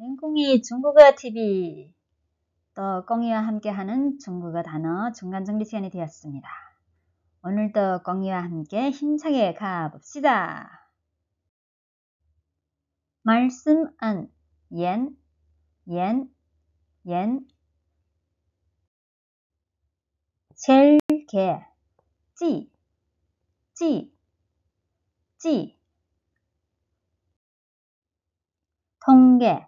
맹꽁이 중국어 TV 또 꽁이와 함께하는 중국어 단어 중간 정리 시간이 되었습니다. 오늘도 꽁이와 함께 힘차게 가봅시다. 말씀 은 옌, 옌, 옌 젤게, 찌, 찌, 찌 통계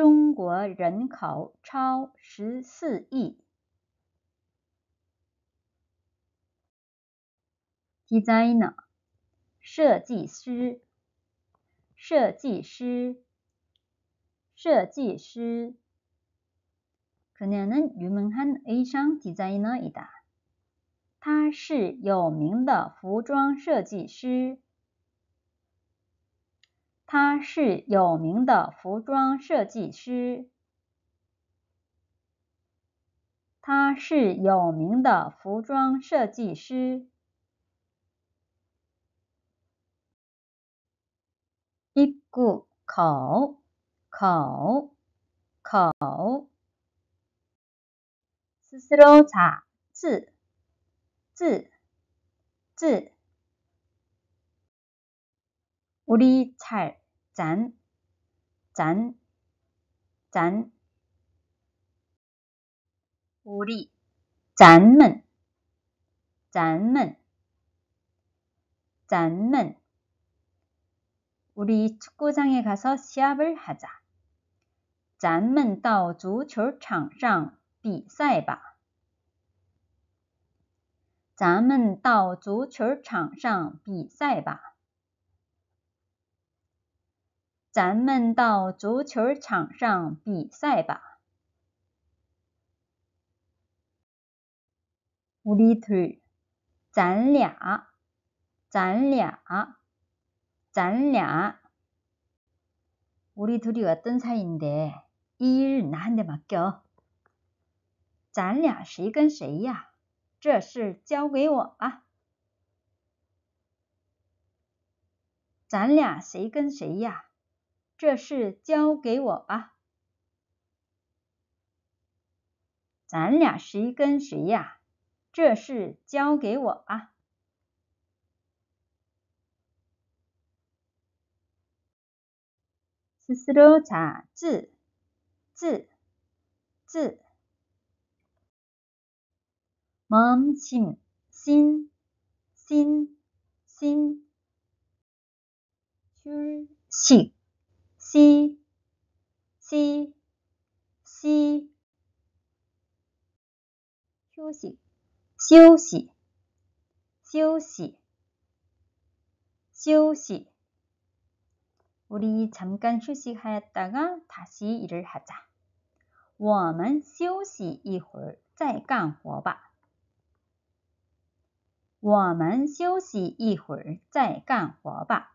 中国人口超十四亿。Designer，设计师，设计师，设计师。他是有名的服装设计师。他是有名的服装设计师。他是有名的服装设计师。伊古口口口斯斯罗查字字字。 우리 잘, 짠, 짠, 짠. 우리, 짠们, 짠们, 짠们. 우리 축구장에 가서 시합을 하자. 짠문 咱们到足球场上比赛吧。咱们到足球场上比赛吧。咱们到足球场上比赛吧。乌力土，咱俩，咱俩，咱俩，乌力土的个邓彩英的，一日难得嘛狗。咱俩谁跟谁呀？这事交给我吧。咱俩谁跟谁呀？这事交给我吧，咱俩谁跟谁呀？这事交给我吧。斯斯罗查字字字，门请新新新，军训。C, C, C. 휴식, 休息,休息,休息. 우리 잠깐 휴식하였다가 다시 일을 하자. 我们休息一会儿再干活吧.我们休息一会儿再干活吧。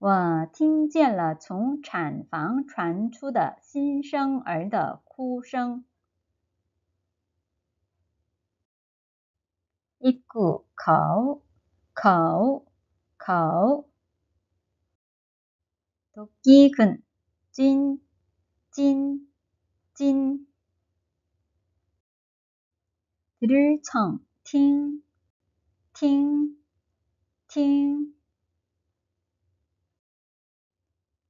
我听见了从产房传出的新生儿的哭声，一股口口口，多一根筋筋筋，日常听听听。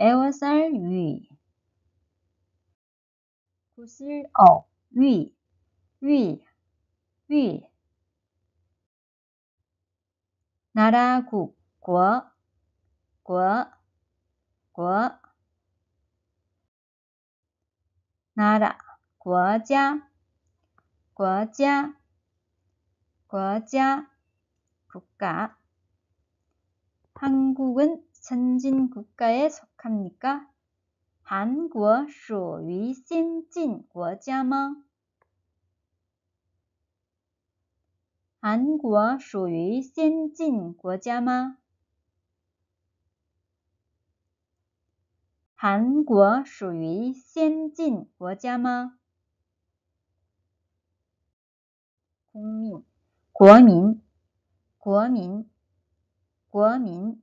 에어살위구슬어 위, 위, 위 나라 국, 고, 고, 고 나라, 国家,国家,国家 국가 한국은 先进国家的国家？韩国属于先进国家吗？韩国属于先进国家吗？韩国属于先进国家吗？公民，国民，国民，国民。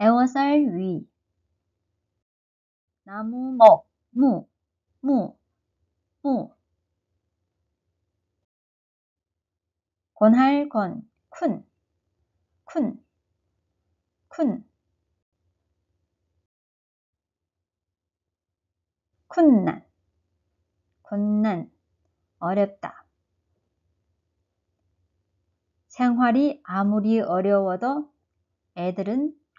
애워살 위 나무 먹, 뭐? 무, 무, 무 권할 건, 쿤쿤큰 쿤난, 쿤난, 어렵다. 생활이 아무리 어려워도 애들은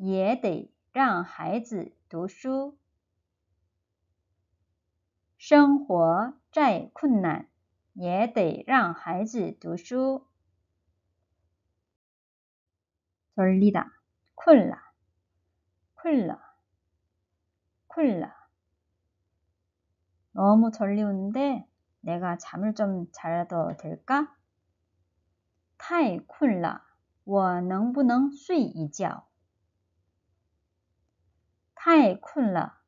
也得让孩子读书。生活再困难，也得让孩子读书。 졸리다, 콜라, 콜라, 콜라. 너무 졸리운데 내가 잠을 좀 자도 될까? 太困了，我能不能睡一觉？太困了，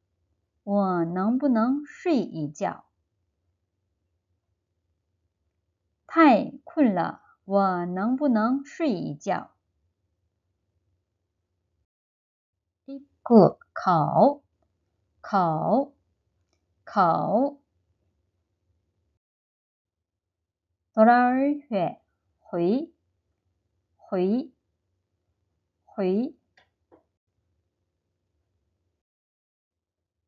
我能不能睡一觉？太困了，我能不能睡一觉？一个口，口，口，多拉尔回，回，回。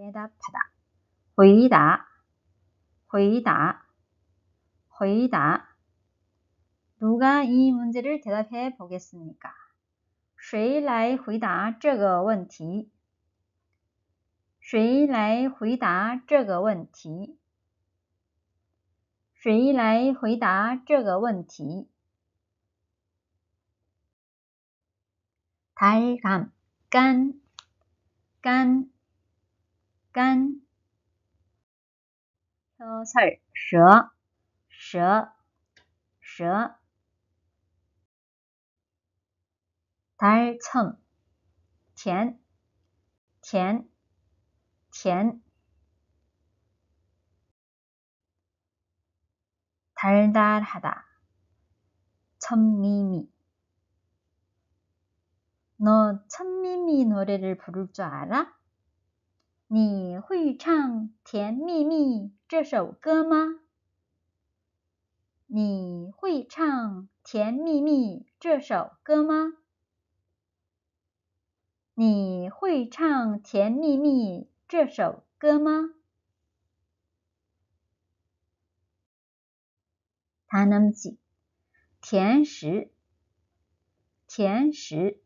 回答，回答，回答。누가이문제를대답해보겠습니 까？ 谁来回答这个问题？谁来回答这个问题？谁来回答这个问题？달감干，干。 깐, 혀설 셔, 셔, 셔, 달, 청, 甜,甜,甜, 달달하다, 천미미. 너 천미미 노래를 부를 줄 알아? 你会唱《甜蜜蜜》这首歌吗？你会唱《甜蜜蜜》这首歌吗？你会唱《甜蜜蜜》这首歌吗他 a n e m j 甜食，甜食，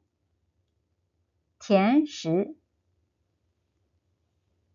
甜食。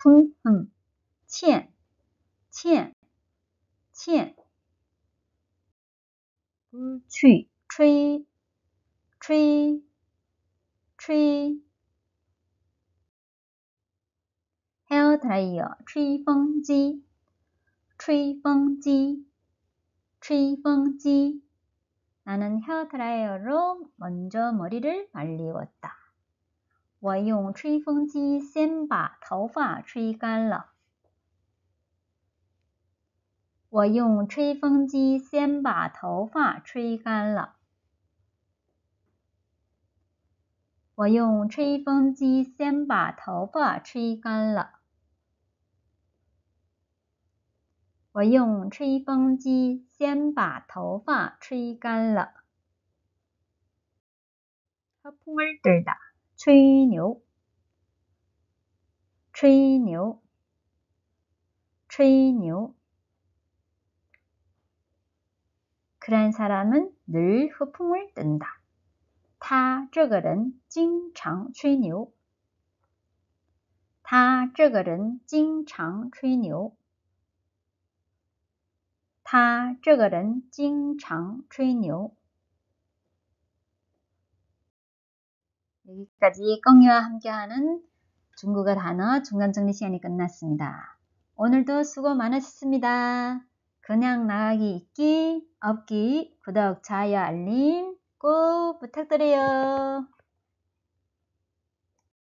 품흥, 欠,欠,欠. 불취, 吹,吹,吹. 헤어 드라이어, 吹风机,吹风机,吹风机. 나는 헤어 드라이어로 먼저 머리를 말리웠다. 我用吹风机先把头发吹干了。我用吹风机先把头发吹干了。我用吹风机先把头发吹干了。我用吹风机先把头发吹干了。的。吹牛，吹牛，吹牛。그런사람은늘허풍을뜬 다。 他这个人经常吹牛。他这个人经常吹牛。他这个人经常吹牛。 여기까지 껑이와 함께하는 중국어 단어 중간정리 시간이 끝났습니다. 오늘도 수고 많으셨습니다. 그냥 나가기 있기, 없기, 구독, 좋아요, 알림 꼭 부탁드려요.